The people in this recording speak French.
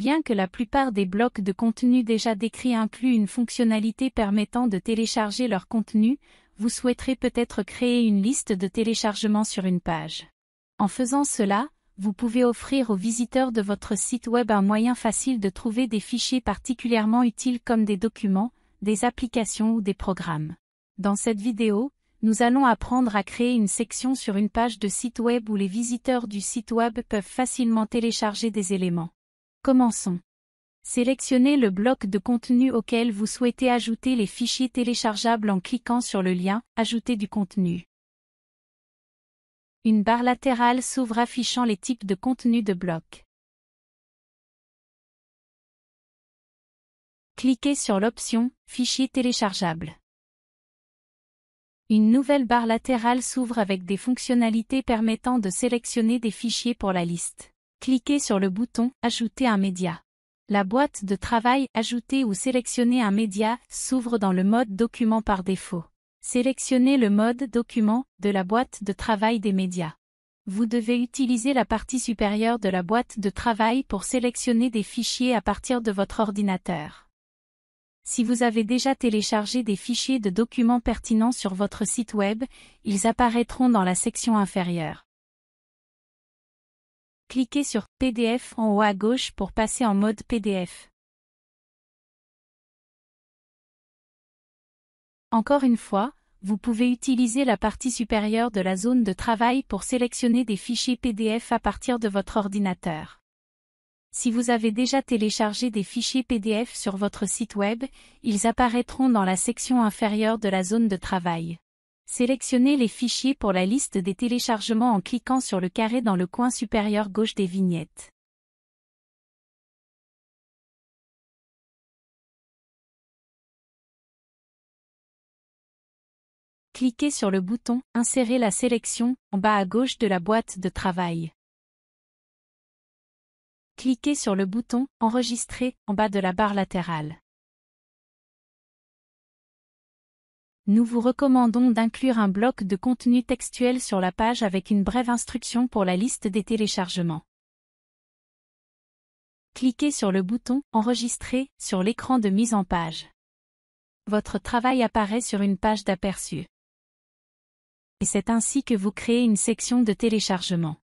Bien que la plupart des blocs de contenu déjà décrits incluent une fonctionnalité permettant de télécharger leur contenu, vous souhaiterez peut-être créer une liste de téléchargements sur une page. En faisant cela, vous pouvez offrir aux visiteurs de votre site web un moyen facile de trouver des fichiers particulièrement utiles comme des documents, des applications ou des programmes. Dans cette vidéo, nous allons apprendre à créer une section sur une page de site web où les visiteurs du site web peuvent facilement télécharger des éléments. Commençons. Sélectionnez le bloc de contenu auquel vous souhaitez ajouter les fichiers téléchargeables en cliquant sur le lien Ajouter du contenu. Une barre latérale s'ouvre affichant les types de contenu de bloc. Cliquez sur l'option Fichiers téléchargeables ». Une nouvelle barre latérale s'ouvre avec des fonctionnalités permettant de sélectionner des fichiers pour la liste. Cliquez sur le bouton Ajouter un média. La boîte de travail Ajouter ou sélectionner un média s'ouvre dans le mode document par défaut. Sélectionnez le mode document de la boîte de travail des médias. Vous devez utiliser la partie supérieure de la boîte de travail pour sélectionner des fichiers à partir de votre ordinateur. Si vous avez déjà téléchargé des fichiers de documents pertinents sur votre site web, ils apparaîtront dans la section inférieure. Cliquez sur PDF en haut à gauche pour passer en mode PDF. Encore une fois, vous pouvez utiliser la partie supérieure de la zone de travail pour sélectionner des fichiers PDF à partir de votre ordinateur. Si vous avez déjà téléchargé des fichiers PDF sur votre site web, ils apparaîtront dans la section inférieure de la zone de travail. Sélectionnez les fichiers pour la liste des téléchargements en cliquant sur le carré dans le coin supérieur gauche des vignettes. Cliquez sur le bouton « Insérer la sélection » en bas à gauche de la boîte de travail. Cliquez sur le bouton « Enregistrer » en bas de la barre latérale. nous vous recommandons d'inclure un bloc de contenu textuel sur la page avec une brève instruction pour la liste des téléchargements. Cliquez sur le bouton « Enregistrer » sur l'écran de mise en page. Votre travail apparaît sur une page d'aperçu. Et c'est ainsi que vous créez une section de téléchargement.